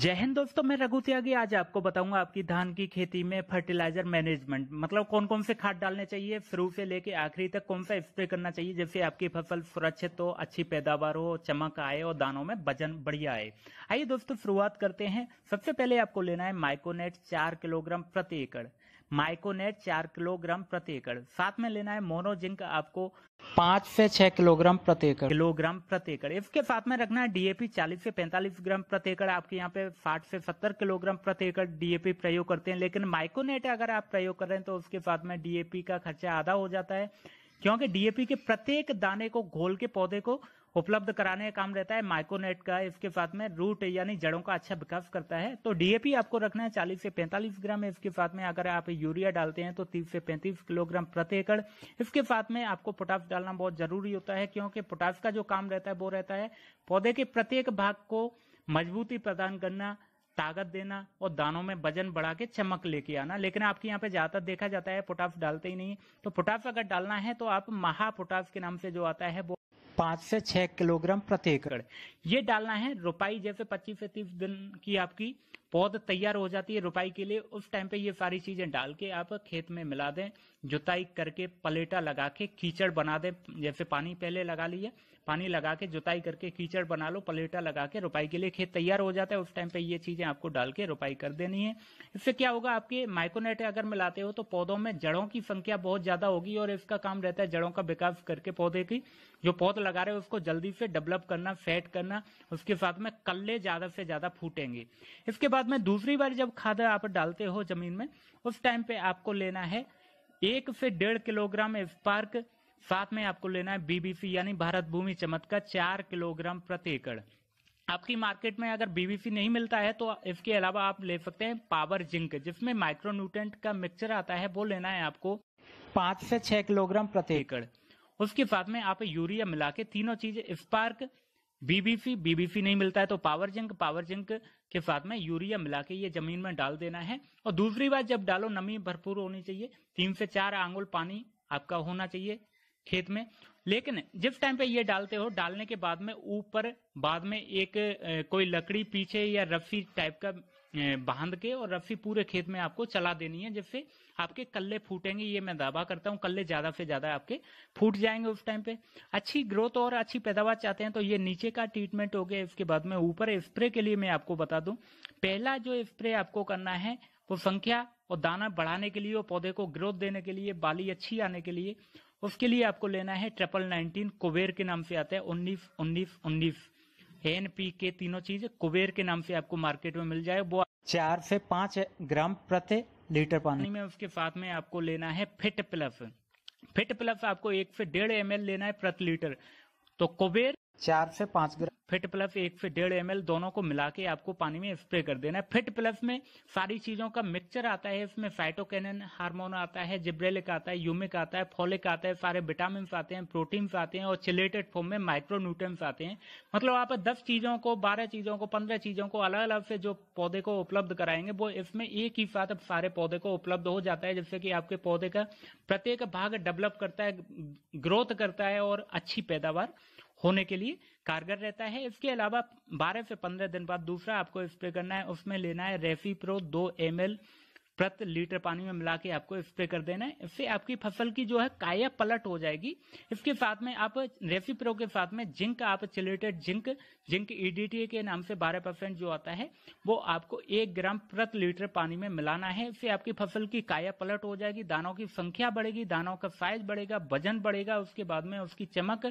जय हिंद दोस्तों मैं रघु त्यागी आज आपको बताऊंगा आपकी धान की खेती में फर्टिलाइजर मैनेजमेंट मतलब कौन कौन से खाद डालने चाहिए शुरू से लेके आखिरी तक कौन सा स्प्रे करना चाहिए जिससे आपकी फसल सुरक्षित हो अच्छी पैदावार हो चमक आए और दानों में वजन बढ़िया आए आइए दोस्तों शुरुआत करते हैं सबसे पहले आपको लेना है माइकोनेट चार किलोग्राम प्रति एकड़ माइकोनेट चार किलोग्राम प्रति एकड़ साथ में लेना है मोनोजिंक आपको पांच से छह किलोग्राम प्रति एकड़ किलोग्राम प्रति एकड़ इसके साथ में रखना है डीएपी चालीस से पैंतालीस ग्राम प्रति एकड़ आपके यहाँ पे साठ से सत्तर किलोग्राम प्रति एकड़ डीएपी प्रयोग करते हैं लेकिन माइकोनेट अगर आप प्रयोग कर रहे हैं तो उसके साथ में डीएपी का खर्चा आधा हो जाता है क्योंकि डीएपी के प्रत्येक दाने को घोल के पौधे को उपलब्ध कराने का काम रहता है माइकोनेट का इसके साथ में रूट यानी जड़ों का अच्छा विकास करता है तो डीएपी आपको रखना है चालीस से पैंतालीस ग्राम इसके साथ में अगर आप यूरिया डालते हैं तो तीस से पैंतीस किलोग्राम प्रति एकड़ इसके साथ में आपको पोटास डालना बहुत जरूरी होता है क्योंकि पोटास का जो काम रहता है वो रहता है पौधे के प्रत्येक भाग को मजबूती प्रदान करना ताकत देना और दानों में वजन बढ़ा के चमक लेके आना लेकिन आपके यहाँ पे ज्यादातर देखा जाता है पोटास डालते ही नहीं तो पोटास अगर डालना है तो आप महापोटास के नाम से जो आता है वो पाँच से छः किलोग्राम प्रति एकड़ ये डालना है रोपाई जैसे पच्चीस से तीस दिन की आपकी पौध तैयार हो जाती है रोपाई के लिए उस टाइम पे ये सारी चीजें डाल के आप खेत में मिला दें जुताई करके पलेटा लगा के कीचड़ बना दें जैसे पानी पहले लगा लिया पानी लगा के जुताई करके कीचड़ बना लो पलेटा लगा के रोपाई के लिए खेत तैयार हो जाता है उस टाइम पे ये चीजें आपको डाल के रोपाई कर देनी है इससे क्या होगा आपके माइकोनेट अगर मिलाते हो तो पौधों में जड़ों की संख्या बहुत ज्यादा होगी और इसका काम रहता है जड़ों का विकास करके पौधे की जो पौध लगा रहे हो उसको जल्दी से डेवलप करना सेट करना उसके साथ में कल्ले ज्यादा से ज्यादा फूटेंगे इसके बाद में दूसरी बार जब खाद आप डालते हो जमीन में उस टाइम पे आपको लेना है एक से डेढ़ किलोग्राम स्पार्क साथ में आपको लेना है बीबीसी यानी भारत भूमि का चार किलोग्राम प्रति एकड़ आपकी मार्केट में अगर बीबीसी नहीं मिलता है तो इसके अलावा आप ले सकते हैं पावर जिंक जिसमें माइक्रोन्यूट्रेंट का मिक्सचर आता है वो लेना है आपको पाँच से छः किलोग्राम प्रति एकड़ उसके साथ में आप यूरिया मिला के तीनों चीज स्पार्क बीबीसी बीबीसी नहीं मिलता है तो पावर जिंक पावर जिंक के साथ में यूरिया मिला के ये जमीन में डाल देना है और दूसरी बात जब डालो नमी भरपूर होनी चाहिए तीन से चार आंगुल पानी आपका होना चाहिए खेत में लेकिन जिस टाइम पे ये डालते हो डालने के बाद में ऊपर बाद में एक कोई लकड़ी पीछे या रफी टाइप का बांध के और रफी पूरे खेत में आपको चला देनी है जिससे आपके कल्ले फूटेंगे ये मैं दावा करता हूँ कल्ले ज्यादा से ज्यादा आपके फूट जाएंगे उस टाइम पे अच्छी ग्रोथ और अच्छी पैदावार चाहते हैं तो ये नीचे का ट्रीटमेंट हो गया इसके बाद में ऊपर स्प्रे के लिए मैं आपको बता दूं पहला जो स्प्रे आपको करना है वो संख्या और दाना बढ़ाने के लिए और पौधे को ग्रोथ देने के लिए बाली अच्छी आने के लिए उसके लिए आपको लेना है ट्रिपल नाइनटीन कुबेर के नाम से आता है उन्नीस उन्नीस उन्नीस एन पी के तीनों चीज कुबेर के नाम से आपको मार्केट में मिल जाए वो चार से पांच ग्राम प्रति लीटर पानी में उसके साथ में आपको लेना है फिट प्लस फिट प्लस आपको एक से डेढ़ एम लेना है प्रति लीटर तो कुबेर चार से पांच ग्राम फिट प्लस एक से डेढ़ एम दोनों को मिला के आपको पानी में स्प्रे कर देना है फिट प्लस में सारी चीजों का मिक्सचर आता है इसमें साइटोकेनन हार्मोन आता है जिब्रेलिक आता है यूमिक आता है फॉलिक आता है सारे विटामिन आते हैं प्रोटीन्स आते हैं और चिलेटेड फॉर्म में माइक्रोन्यूट्रंस आते हैं मतलब आप दस चीजों को बारह चीजों को पंद्रह चीजों को अलग अलग से जो पौधे को उपलब्ध कराएंगे वो इसमें एक ही साथ सारे पौधे को उपलब्ध हो जाता है जिससे कि आपके पौधे का प्रत्येक भाग डेवलप करता है ग्रोथ करता है और अच्छी पैदावार होने के लिए कारगर रहता है इसके अलावा 12 से 15 दिन बाद दूसरा आपको स्प्रे करना है उसमें लेना है रेफी प्रो दो एम प्रति लीटर पानी में मिला के आपको स्प्रे कर देना है इससे आपकी फसल की जो है काया पलट हो जाएगी इसके साथ में आप रेसी प्रो के साथ में जिंक आप chelated zinc zinc EDT e के नाम से बारह परसेंट जो आता है वो आपको एक ग्राम प्रति लीटर पानी में मिलाना है इससे आपकी फसल की काया पलट हो जाएगी दानों की संख्या बढ़ेगी दानों का साइज बढ़ेगा वजन बढ़ेगा उसके बाद में उसकी चमक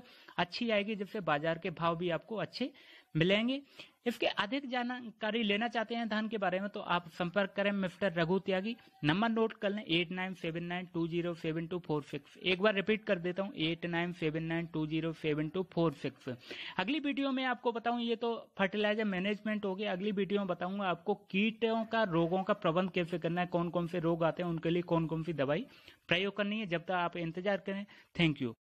अच्छी आएगी जिससे बाजार के भाव भी आपको अच्छे मिलेंगे इसके अधिक जानकारी लेना चाहते हैं धान के बारे में तो आप संपर्क करें mister Raghu Tyagi number note कर लें eight nine seven nine two zero seven two four six एक बार रिपीट कर देता हूँ eight nine seven nine two zero seven two four six अगली वीडियो में आपको बताऊँ ये तो फर्टिलाइजर मैनेजमेंट हो गया अगली वीडियो में बताऊंगा आपको कीटों का रोगों का प्रबंध कैसे करना है कौन कौन से रोग आते हैं उनके लिए कौन कौन सी दवाई प्रयोग करनी है जब तक आप इंतजार करें थैंक यू